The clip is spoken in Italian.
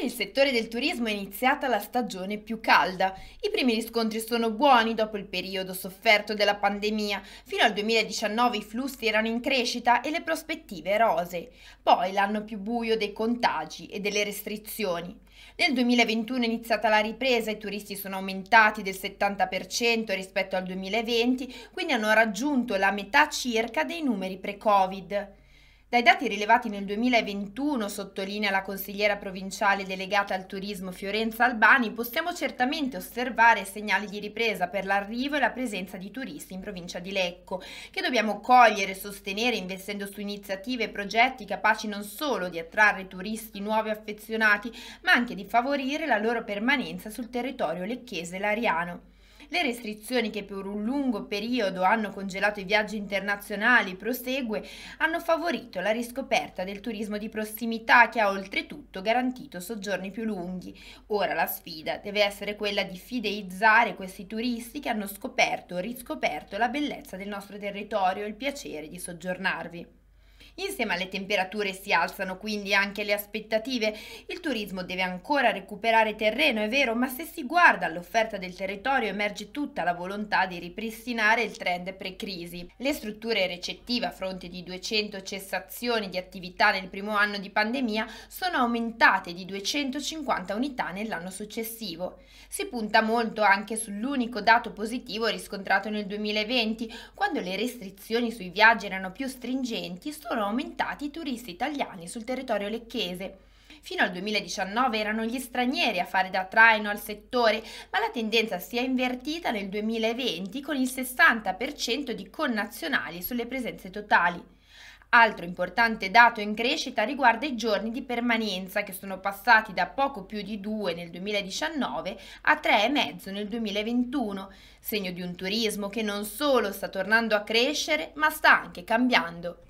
Per il settore del turismo è iniziata la stagione più calda. I primi riscontri sono buoni dopo il periodo sofferto della pandemia. Fino al 2019 i flussi erano in crescita e le prospettive rose. Poi l'anno più buio dei contagi e delle restrizioni. Nel 2021 è iniziata la ripresa, i turisti sono aumentati del 70% rispetto al 2020, quindi hanno raggiunto la metà circa dei numeri pre-Covid. Dai dati rilevati nel 2021, sottolinea la consigliera provinciale delegata al turismo Fiorenza Albani, possiamo certamente osservare segnali di ripresa per l'arrivo e la presenza di turisti in provincia di Lecco, che dobbiamo cogliere e sostenere investendo su iniziative e progetti capaci non solo di attrarre turisti nuovi e affezionati, ma anche di favorire la loro permanenza sul territorio lecchese e lariano. Le restrizioni che per un lungo periodo hanno congelato i viaggi internazionali, prosegue, hanno favorito la riscoperta del turismo di prossimità che ha oltretutto garantito soggiorni più lunghi. Ora la sfida deve essere quella di fideizzare questi turisti che hanno scoperto o riscoperto la bellezza del nostro territorio e il piacere di soggiornarvi. Insieme alle temperature si alzano quindi anche le aspettative. Il turismo deve ancora recuperare terreno, è vero, ma se si guarda all'offerta del territorio emerge tutta la volontà di ripristinare il trend pre-crisi. Le strutture recettive a fronte di 200 cessazioni di attività nel primo anno di pandemia sono aumentate di 250 unità nell'anno successivo. Si punta molto anche sull'unico dato positivo riscontrato nel 2020, quando le restrizioni sui viaggi erano più stringenti, solo sono aumentati i turisti italiani sul territorio lecchese. Fino al 2019 erano gli stranieri a fare da traino al settore, ma la tendenza si è invertita nel 2020 con il 60% di connazionali sulle presenze totali. Altro importante dato in crescita riguarda i giorni di permanenza che sono passati da poco più di 2 nel 2019 a 3,5 nel 2021, segno di un turismo che non solo sta tornando a crescere ma sta anche cambiando.